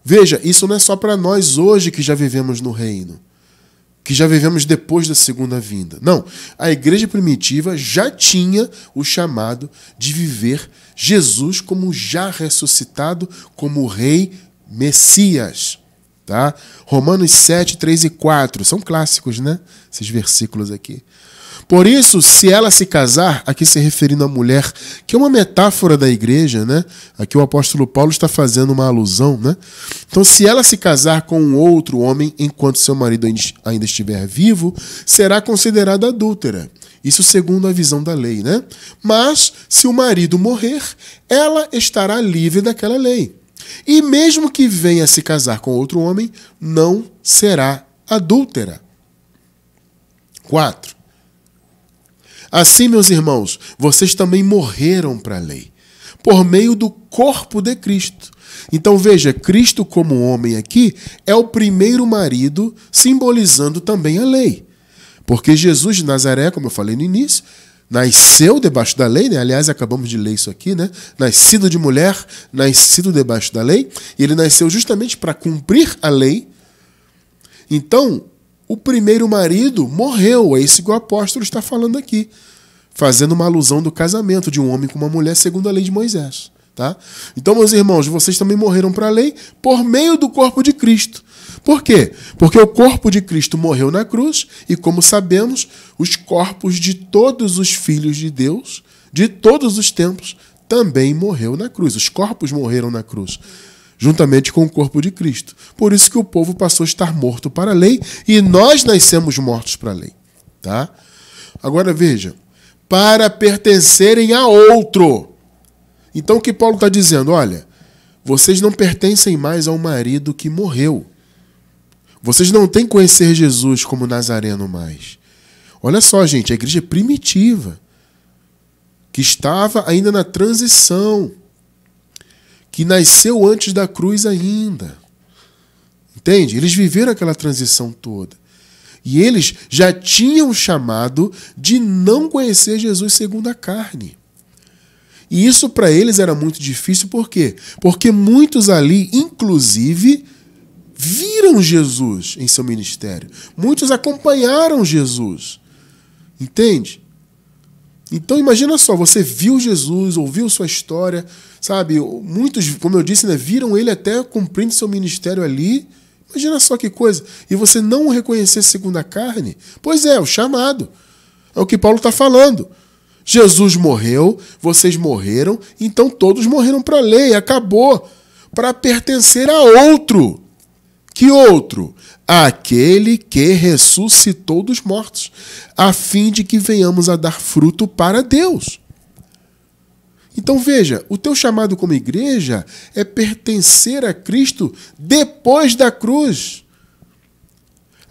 Veja, isso não é só para nós hoje que já vivemos no reino, que já vivemos depois da segunda vinda. Não, a igreja primitiva já tinha o chamado de viver Jesus como já ressuscitado, como rei Messias. Tá? Romanos 7, 3 e 4. São clássicos, né? Esses versículos aqui. Por isso, se ela se casar, aqui se referindo à mulher, que é uma metáfora da igreja, né? Aqui o apóstolo Paulo está fazendo uma alusão, né? Então, se ela se casar com um outro homem enquanto seu marido ainda estiver vivo, será considerada adúltera. Isso segundo a visão da lei, né? Mas, se o marido morrer, ela estará livre daquela lei. E mesmo que venha se casar com outro homem, não será adúltera. 4. Assim, meus irmãos, vocês também morreram para a lei, por meio do corpo de Cristo. Então veja, Cristo como homem aqui é o primeiro marido, simbolizando também a lei. Porque Jesus de Nazaré, como eu falei no início, nasceu debaixo da lei, né? aliás, acabamos de ler isso aqui, né? Nascido de mulher, nascido debaixo da lei, e ele nasceu justamente para cumprir a lei. Então, o primeiro marido morreu. É isso que o apóstolo está falando aqui, fazendo uma alusão do casamento de um homem com uma mulher segundo a lei de Moisés. Tá? Então, meus irmãos, vocês também morreram para a lei por meio do corpo de Cristo. Por quê? Porque o corpo de Cristo morreu na cruz e, como sabemos, os corpos de todos os filhos de Deus, de todos os tempos, também morreu na cruz. Os corpos morreram na cruz juntamente com o corpo de Cristo. Por isso que o povo passou a estar morto para a lei e nós nascemos mortos para a lei, tá? Agora veja, para pertencerem a outro. Então o que Paulo está dizendo? Olha, vocês não pertencem mais ao marido que morreu. Vocês não têm que conhecer Jesus como Nazareno mais. Olha só, gente, a igreja primitiva, que estava ainda na transição que nasceu antes da cruz ainda. Entende? Eles viveram aquela transição toda. E eles já tinham chamado de não conhecer Jesus segundo a carne. E isso para eles era muito difícil, por quê? Porque muitos ali, inclusive, viram Jesus em seu ministério. Muitos acompanharam Jesus. Entende? Então imagina só, você viu Jesus, ouviu sua história, sabe? Muitos, como eu disse, né, viram ele até cumprindo seu ministério ali. Imagina só que coisa. E você não reconhecer segundo a carne? Pois é, o chamado. É o que Paulo está falando. Jesus morreu, vocês morreram, então todos morreram para a lei, acabou. Para pertencer a outro. Que outro? aquele que ressuscitou dos mortos, a fim de que venhamos a dar fruto para Deus. Então veja, o teu chamado como igreja é pertencer a Cristo depois da cruz.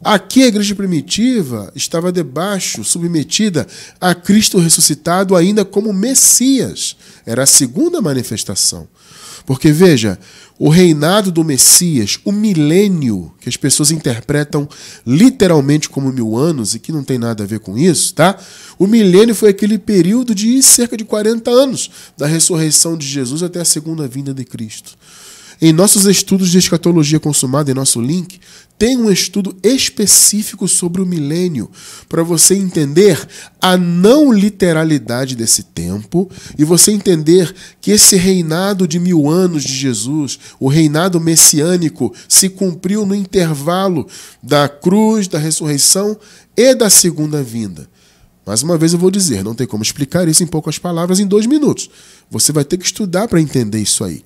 Aqui a igreja primitiva estava debaixo, submetida a Cristo ressuscitado ainda como Messias. Era a segunda manifestação. Porque veja, o reinado do Messias, o milênio, que as pessoas interpretam literalmente como mil anos e que não tem nada a ver com isso, tá? O milênio foi aquele período de cerca de 40 anos, da ressurreição de Jesus até a segunda vinda de Cristo. Em nossos estudos de escatologia consumada, em nosso link, tem um estudo específico sobre o milênio, para você entender a não literalidade desse tempo e você entender que esse reinado de mil anos de Jesus, o reinado messiânico, se cumpriu no intervalo da cruz, da ressurreição e da segunda vinda. Mais uma vez eu vou dizer, não tem como explicar isso em poucas palavras em dois minutos. Você vai ter que estudar para entender isso aí.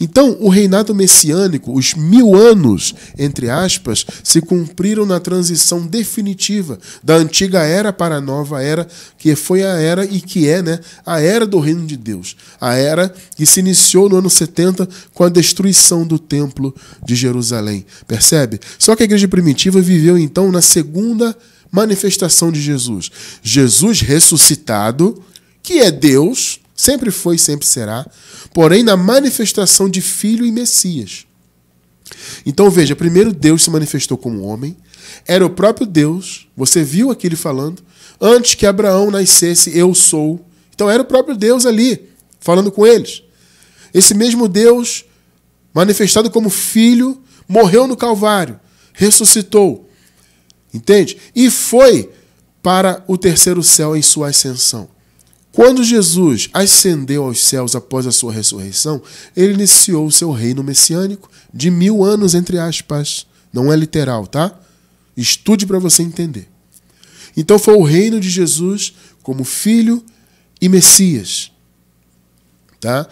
Então, o reinado messiânico, os mil anos, entre aspas, se cumpriram na transição definitiva da antiga era para a nova era, que foi a era e que é né, a era do reino de Deus. A era que se iniciou no ano 70 com a destruição do templo de Jerusalém. Percebe? Só que a igreja primitiva viveu então na segunda manifestação de Jesus. Jesus ressuscitado, que é Deus, Sempre foi e sempre será, porém na manifestação de Filho e Messias. Então veja, primeiro Deus se manifestou como homem, era o próprio Deus, você viu aquele falando, antes que Abraão nascesse, eu sou. Então era o próprio Deus ali, falando com eles. Esse mesmo Deus, manifestado como filho, morreu no Calvário, ressuscitou. Entende? E foi para o terceiro céu em sua ascensão. Quando Jesus ascendeu aos céus após a sua ressurreição, ele iniciou o seu reino messiânico de mil anos, entre aspas. Não é literal, tá? Estude para você entender. Então foi o reino de Jesus como filho e Messias. Tá?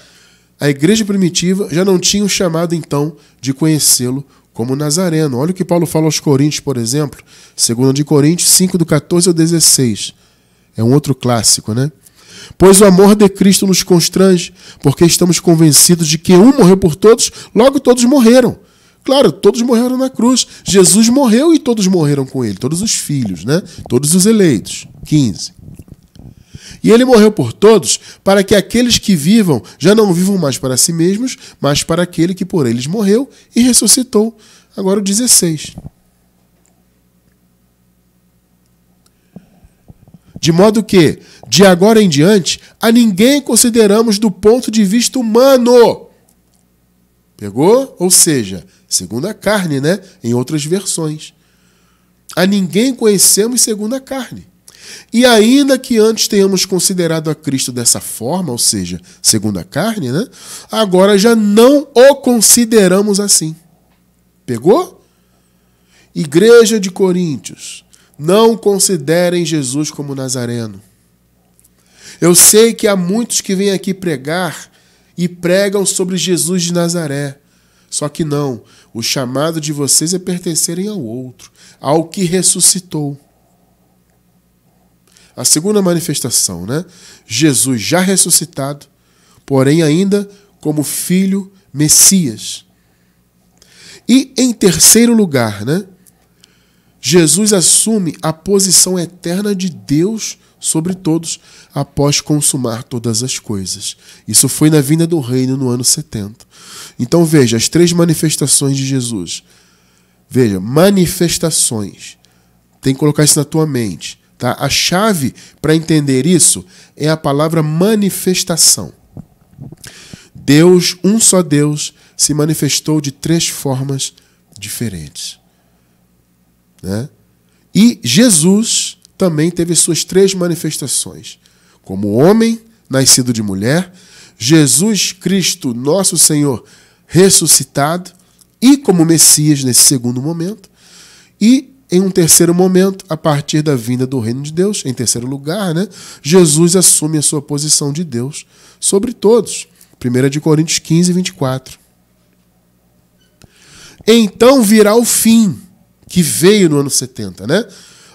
A igreja primitiva já não tinha o chamado então de conhecê-lo como Nazareno. Olha o que Paulo fala aos Coríntios, por exemplo, segundo de Coríntios 5 do 14 ao 16. É um outro clássico, né? Pois o amor de Cristo nos constrange, porque estamos convencidos de que um morreu por todos, logo todos morreram. Claro, todos morreram na cruz. Jesus morreu e todos morreram com ele, todos os filhos, né? Todos os eleitos. 15. E ele morreu por todos, para que aqueles que vivam já não vivam mais para si mesmos, mas para aquele que por eles morreu e ressuscitou. Agora o 16. De modo que, de agora em diante, a ninguém consideramos do ponto de vista humano. Pegou? Ou seja, segundo a carne, né? Em outras versões. A ninguém conhecemos segundo a carne. E ainda que antes tenhamos considerado a Cristo dessa forma, ou seja, segundo a carne, né? Agora já não o consideramos assim. Pegou? Igreja de Coríntios, não considerem Jesus como Nazareno. Eu sei que há muitos que vêm aqui pregar e pregam sobre Jesus de Nazaré. Só que não, o chamado de vocês é pertencerem ao outro, ao que ressuscitou. A segunda manifestação, né? Jesus já ressuscitado, porém ainda como filho Messias. E em terceiro lugar, né? Jesus assume a posição eterna de Deus sobre todos após consumar todas as coisas. Isso foi na vinda do reino no ano 70. Então veja as três manifestações de Jesus. Veja, manifestações. Tem que colocar isso na tua mente, tá? A chave para entender isso é a palavra manifestação. Deus, um só Deus, se manifestou de três formas diferentes. Né? E Jesus também teve suas três manifestações. Como homem, nascido de mulher, Jesus Cristo, nosso Senhor, ressuscitado, e como Messias nesse segundo momento, e em um terceiro momento, a partir da vinda do reino de Deus, em terceiro lugar, né, Jesus assume a sua posição de Deus sobre todos. 1 Coríntios 15, 24. Então virá o fim que veio no ano 70, né?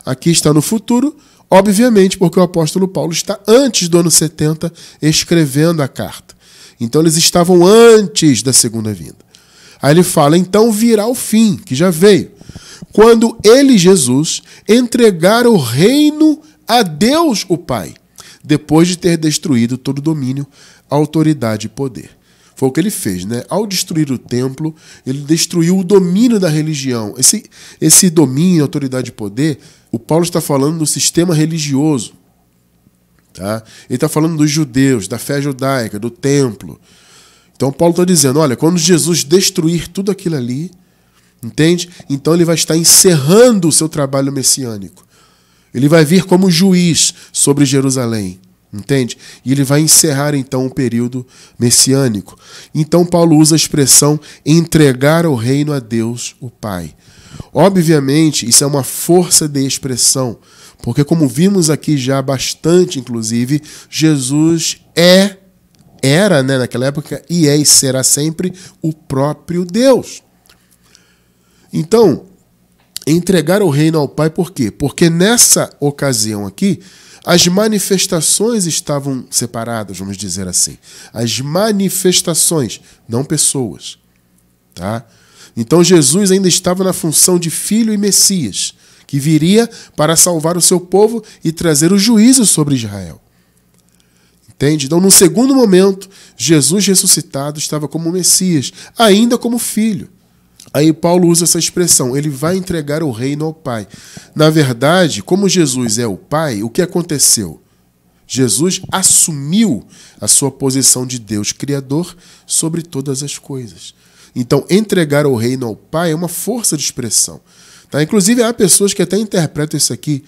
Aqui está no futuro, obviamente, porque o apóstolo Paulo está antes do ano 70 escrevendo a carta. Então eles estavam antes da segunda vinda. Aí ele fala: então virá o fim, que já veio, quando ele, Jesus, entregar o reino a Deus o Pai, depois de ter destruído todo domínio, autoridade e poder. Foi o que ele fez, né? Ao destruir o templo, ele destruiu o domínio da religião. Esse, esse domínio, autoridade e poder, o Paulo está falando do sistema religioso. Tá? Ele está falando dos judeus, da fé judaica, do templo. Então Paulo está dizendo: olha, quando Jesus destruir tudo aquilo ali, entende? Então ele vai estar encerrando o seu trabalho messiânico. Ele vai vir como juiz sobre Jerusalém. Entende? E ele vai encerrar então o período messiânico. Então Paulo usa a expressão entregar o reino a Deus, o Pai. Obviamente, isso é uma força de expressão, porque como vimos aqui já bastante, inclusive, Jesus é era, né, naquela época e é e será sempre o próprio Deus. Então, entregar o reino ao Pai por quê? Porque nessa ocasião aqui, as manifestações estavam separadas, vamos dizer assim. As manifestações, não pessoas. Tá? Então Jesus ainda estava na função de filho e Messias, que viria para salvar o seu povo e trazer o juízo sobre Israel. Entende? Então, no segundo momento, Jesus ressuscitado estava como Messias, ainda como filho. Aí Paulo usa essa expressão, ele vai entregar o reino ao Pai. Na verdade, como Jesus é o Pai, o que aconteceu? Jesus assumiu a sua posição de Deus Criador sobre todas as coisas. Então, entregar o reino ao Pai é uma força de expressão. Tá? Inclusive, há pessoas que até interpretam isso aqui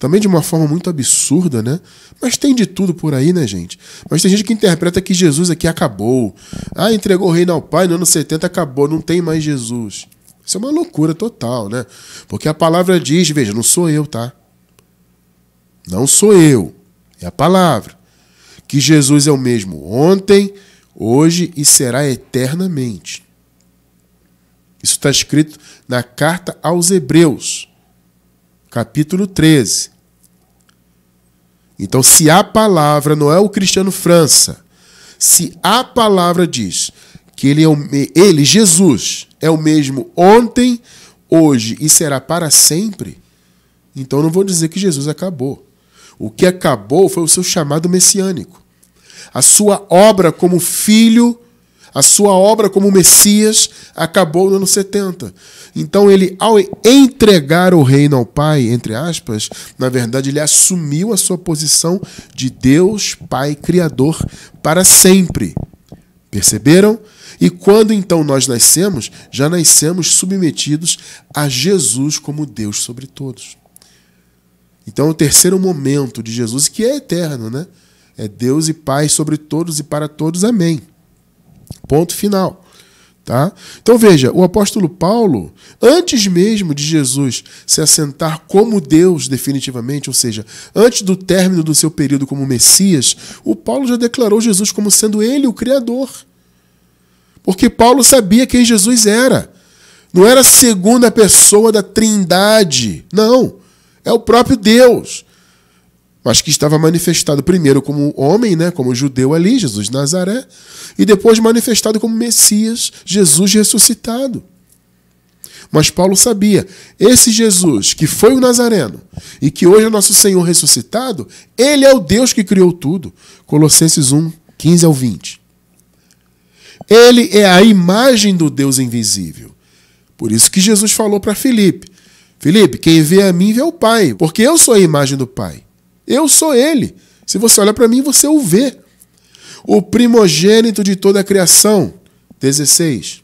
também de uma forma muito absurda, né? Mas tem de tudo por aí, né, gente? Mas tem gente que interpreta que Jesus aqui acabou. Ah, entregou o reino ao Pai no ano 70, acabou, não tem mais Jesus. Isso é uma loucura total, né? Porque a palavra diz, veja, não sou eu, tá? Não sou eu, é a palavra. Que Jesus é o mesmo ontem, hoje e será eternamente. Isso está escrito na carta aos Hebreus capítulo 13. Então, se a palavra, não é o Cristiano França, se a palavra diz que ele, é o, ele, Jesus, é o mesmo ontem, hoje e será para sempre, então não vou dizer que Jesus acabou. O que acabou foi o seu chamado messiânico, a sua obra como filho a sua obra como Messias acabou no ano 70. Então ele, ao entregar o reino ao Pai, entre aspas, na verdade ele assumiu a sua posição de Deus Pai Criador para sempre. Perceberam? E quando então nós nascemos, já nascemos submetidos a Jesus como Deus sobre todos. Então, o terceiro momento de Jesus, que é eterno, né? É Deus e Pai sobre todos e para todos. Amém. Ponto final. Tá? Então veja, o apóstolo Paulo, antes mesmo de Jesus se assentar como Deus definitivamente, ou seja, antes do término do seu período como Messias, o Paulo já declarou Jesus como sendo ele o Criador. Porque Paulo sabia quem Jesus era. Não era a segunda pessoa da Trindade. Não. É o próprio Deus mas que estava manifestado primeiro como homem, né, como judeu ali, Jesus de Nazaré, e depois manifestado como Messias, Jesus ressuscitado. Mas Paulo sabia, esse Jesus que foi o Nazareno e que hoje é nosso Senhor ressuscitado, ele é o Deus que criou tudo. Colossenses 1, 15 ao 20. Ele é a imagem do Deus invisível. Por isso que Jesus falou para Filipe: Filipe, quem vê a mim vê o Pai, porque eu sou a imagem do Pai. Eu sou ele. Se você olha para mim, você o vê. O primogênito de toda a criação. 16.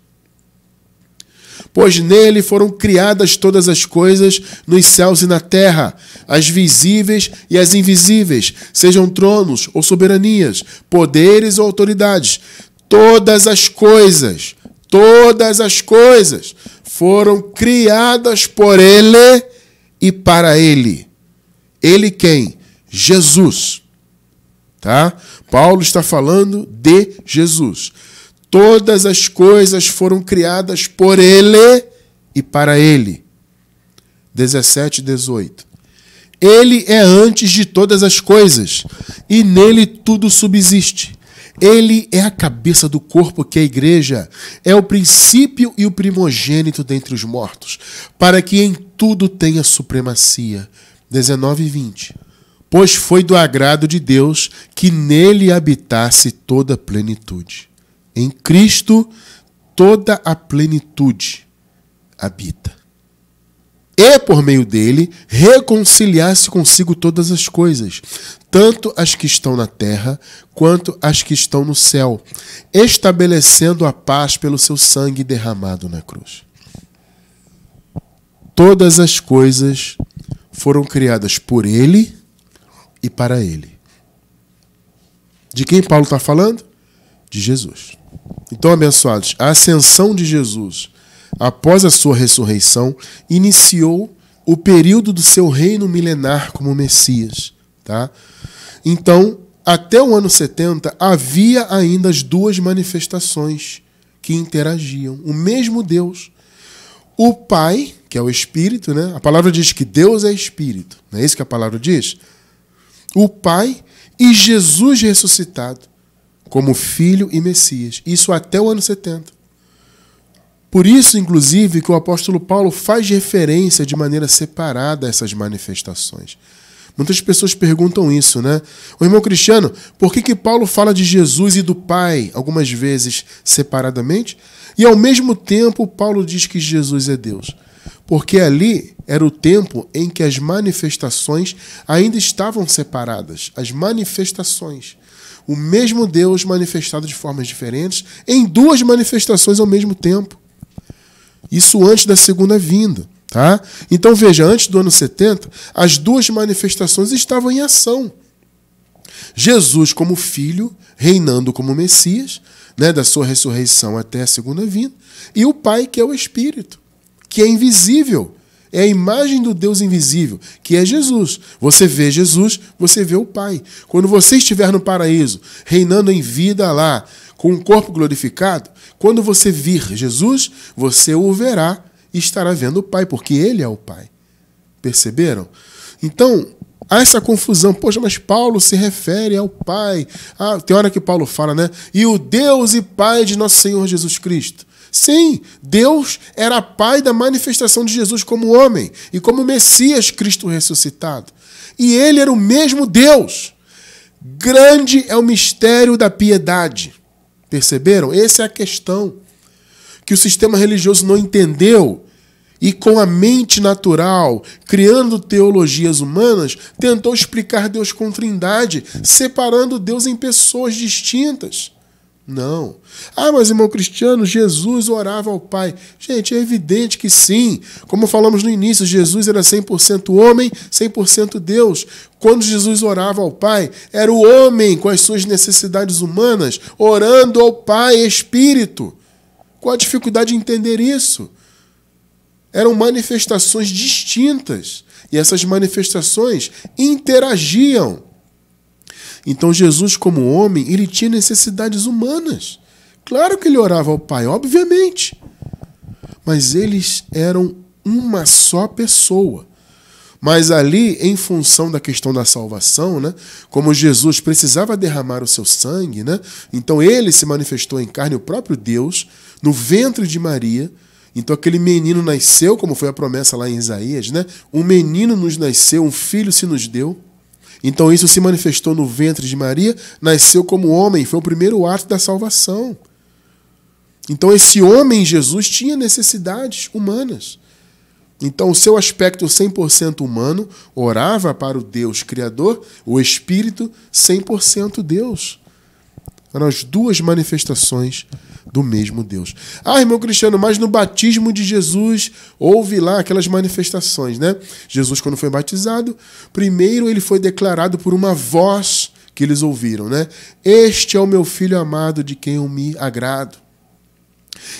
Pois nele foram criadas todas as coisas nos céus e na terra, as visíveis e as invisíveis, sejam tronos ou soberanias, poderes ou autoridades. Todas as coisas, todas as coisas foram criadas por ele e para ele. Ele quem? Jesus. Tá? Paulo está falando de Jesus. Todas as coisas foram criadas por ele e para ele. 17 18. Ele é antes de todas as coisas, e nele tudo subsiste. Ele é a cabeça do corpo que é a igreja, é o princípio e o primogênito dentre os mortos, para que em tudo tenha supremacia. 19 e 20 pois foi do agrado de Deus que nele habitasse toda a plenitude. Em Cristo, toda a plenitude habita. E por meio dele, reconciliasse consigo todas as coisas, tanto as que estão na terra quanto as que estão no céu, estabelecendo a paz pelo seu sangue derramado na cruz. Todas as coisas foram criadas por ele e para Ele. De quem Paulo está falando? De Jesus. Então, abençoados, a ascensão de Jesus após a sua ressurreição iniciou o período do seu reino milenar como Messias. Tá? Então, até o ano 70, havia ainda as duas manifestações que interagiam. O mesmo Deus. O Pai, que é o Espírito, né? A palavra diz que Deus é Espírito. Não é isso que a palavra diz? o Pai e Jesus ressuscitado como Filho e Messias. Isso até o ano 70. Por isso, inclusive, que o apóstolo Paulo faz referência de maneira separada a essas manifestações. Muitas pessoas perguntam isso, né? O irmão Cristiano, por que, que Paulo fala de Jesus e do Pai algumas vezes separadamente? E ao mesmo tempo, Paulo diz que Jesus é Deus porque ali era o tempo em que as manifestações ainda estavam separadas. As manifestações. O mesmo Deus manifestado de formas diferentes em duas manifestações ao mesmo tempo. Isso antes da segunda vinda. Tá? Então veja, antes do ano 70, as duas manifestações estavam em ação. Jesus como filho, reinando como Messias, né, da sua ressurreição até a segunda vinda, e o Pai que é o Espírito que é invisível. É a imagem do Deus invisível, que é Jesus. Você vê Jesus, você vê o Pai. Quando você estiver no paraíso, reinando em vida lá, com o um corpo glorificado, quando você vir Jesus, você o verá e estará vendo o Pai, porque Ele é o Pai. Perceberam? Então, há essa confusão. Poxa, mas Paulo se refere ao Pai. Ah, tem hora que Paulo fala, né? E o Deus e Pai de nosso Senhor Jesus Cristo. Sim, Deus era pai da manifestação de Jesus como homem e como Messias Cristo ressuscitado. E ele era o mesmo Deus. Grande é o mistério da piedade. Perceberam? Essa é a questão que o sistema religioso não entendeu e, com a mente natural, criando teologias humanas, tentou explicar Deus com trindade, separando Deus em pessoas distintas. Não. Ah, mas irmão Cristiano, Jesus orava ao Pai. Gente, é evidente que sim. Como falamos no início, Jesus era 100% homem, 100% Deus. Quando Jesus orava ao Pai, era o homem com as suas necessidades humanas, orando ao Pai Espírito. Qual a dificuldade de entender isso? Eram manifestações distintas. E essas manifestações interagiam. Então Jesus, como homem, ele tinha necessidades humanas. Claro que ele orava ao Pai, obviamente. Mas eles eram uma só pessoa. Mas ali, em função da questão da salvação, né, como Jesus precisava derramar o seu sangue, né, então ele se manifestou em carne, o próprio Deus, no ventre de Maria. Então aquele menino nasceu, como foi a promessa lá em Isaías, né? Um menino nos nasceu, um filho se nos deu. Então isso se manifestou no ventre de Maria, nasceu como homem, foi o primeiro ato da salvação. Então esse homem, Jesus, tinha necessidades humanas. Então, o seu aspecto 100% humano orava para o Deus Criador, o Espírito 100% Deus. Eram as duas manifestações do mesmo Deus. Ah, irmão Cristiano, mas no batismo de Jesus houve lá aquelas manifestações, né? Jesus, quando foi batizado, primeiro ele foi declarado por uma voz que eles ouviram, né? Este é o meu filho amado de quem eu me agrado.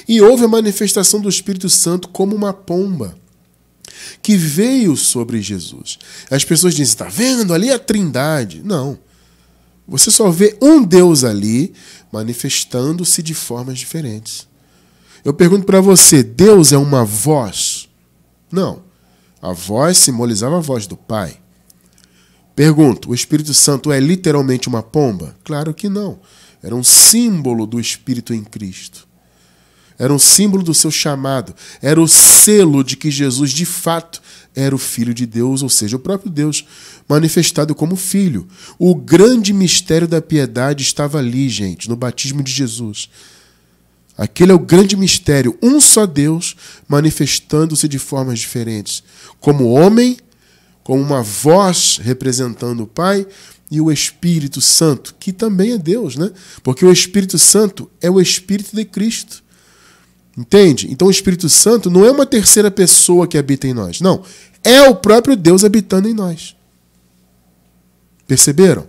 E houve a manifestação do Espírito Santo como uma pomba que veio sobre Jesus. As pessoas dizem: está vendo ali é a Trindade? Não. Você só vê um Deus ali manifestando-se de formas diferentes. Eu pergunto para você: Deus é uma voz? Não. A voz simbolizava a voz do Pai. Pergunto: o Espírito Santo é literalmente uma pomba? Claro que não. Era um símbolo do Espírito em Cristo. Era um símbolo do seu chamado. Era o selo de que Jesus de fato era o Filho de Deus, ou seja, o próprio Deus, manifestado como Filho. O grande mistério da piedade estava ali, gente, no batismo de Jesus. Aquele é o grande mistério, um só Deus manifestando-se de formas diferentes, como homem, como uma voz representando o Pai e o Espírito Santo, que também é Deus, né? Porque o Espírito Santo é o Espírito de Cristo. Entende? Então o Espírito Santo não é uma terceira pessoa que habita em nós. Não. É o próprio Deus habitando em nós. Perceberam?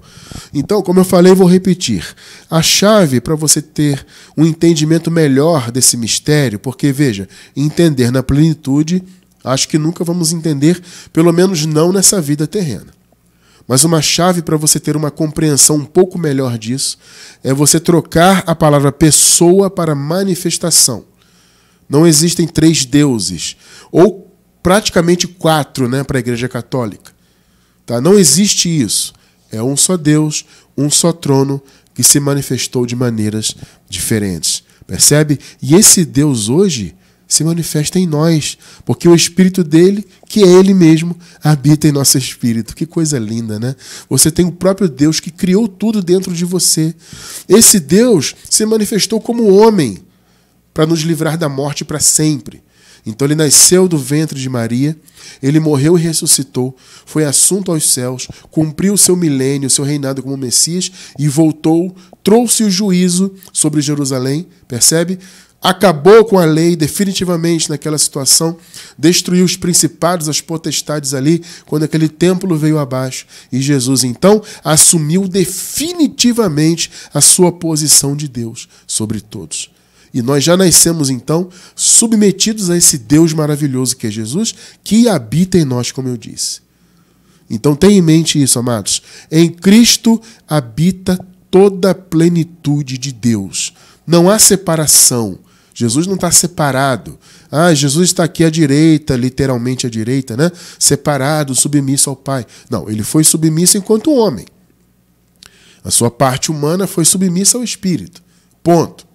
Então, como eu falei, vou repetir. A chave para você ter um entendimento melhor desse mistério, porque veja, entender na plenitude, acho que nunca vamos entender, pelo menos não nessa vida terrena. Mas uma chave para você ter uma compreensão um pouco melhor disso é você trocar a palavra pessoa para manifestação. Não existem três deuses, ou praticamente quatro né, para a Igreja Católica. Tá? Não existe isso. É um só Deus, um só trono que se manifestou de maneiras diferentes. Percebe? E esse Deus hoje se manifesta em nós, porque o espírito dele, que é ele mesmo, habita em nosso espírito. Que coisa linda, né? Você tem o próprio Deus que criou tudo dentro de você. Esse Deus se manifestou como homem para nos livrar da morte para sempre. Então ele nasceu do ventre de Maria, ele morreu e ressuscitou, foi assunto aos céus, cumpriu o seu milênio, o seu reinado como Messias e voltou, trouxe o juízo sobre Jerusalém, percebe? Acabou com a lei definitivamente naquela situação, destruiu os principados, as potestades ali, quando aquele templo veio abaixo. E Jesus então assumiu definitivamente a sua posição de Deus sobre todos. E nós já nascemos então submetidos a esse Deus maravilhoso que é Jesus, que habita em nós, como eu disse. Então tenha em mente isso, amados. Em Cristo habita toda a plenitude de Deus. Não há separação. Jesus não está separado. Ah, Jesus está aqui à direita, literalmente à direita, né? Separado, submisso ao Pai. Não, ele foi submisso enquanto homem. A sua parte humana foi submissa ao Espírito. Ponto.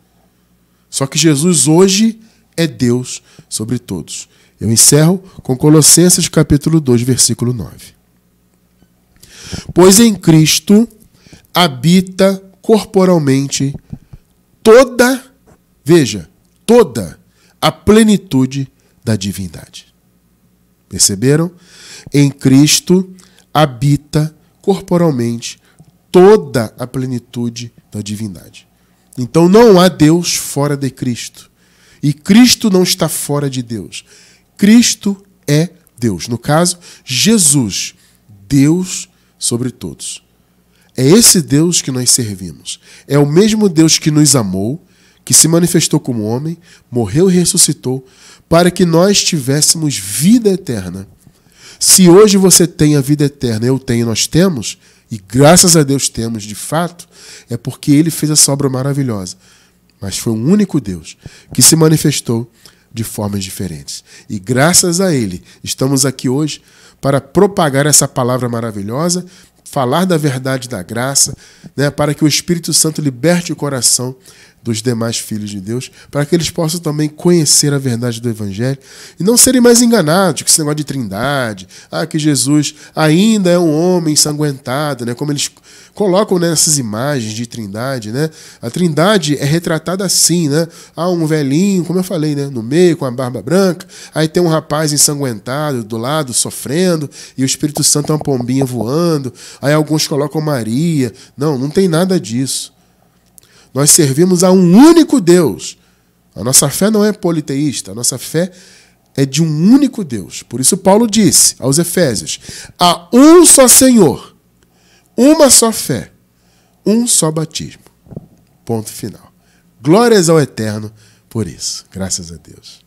Só que Jesus hoje é Deus sobre todos. Eu encerro com Colossenses capítulo 2, versículo 9. Pois em Cristo habita corporalmente toda, veja, toda a plenitude da divindade. Perceberam? Em Cristo habita corporalmente toda a plenitude da divindade. Então não há Deus fora de Cristo. E Cristo não está fora de Deus. Cristo é Deus. No caso, Jesus, Deus sobre todos. É esse Deus que nós servimos. É o mesmo Deus que nos amou, que se manifestou como homem, morreu e ressuscitou, para que nós tivéssemos vida eterna. Se hoje você tem a vida eterna, eu tenho, nós temos, e graças a Deus temos de fato, é porque ele fez essa obra maravilhosa. Mas foi um único Deus que se manifestou de formas diferentes. E graças a ele estamos aqui hoje para propagar essa palavra maravilhosa, falar da verdade da graça, né, para que o Espírito Santo liberte o coração dos demais filhos de Deus, para que eles possam também conhecer a verdade do Evangelho e não serem mais enganados com esse negócio de trindade, ah, que Jesus ainda é um homem ensanguentado, né? como eles colocam né, nessas né, imagens de trindade. Né? A trindade é retratada assim, né? há um velhinho, como eu falei, né? no meio, com a barba branca, aí tem um rapaz ensanguentado do lado, sofrendo, e o Espírito Santo é uma pombinha voando, aí alguns colocam Maria. Não, não tem nada disso. Nós servimos a um único Deus. A nossa fé não é politeísta, a nossa fé é de um único Deus. Por isso, Paulo disse aos Efésios: há um só Senhor, uma só fé, um só batismo. Ponto final. Glórias ao Eterno por isso. Graças a Deus.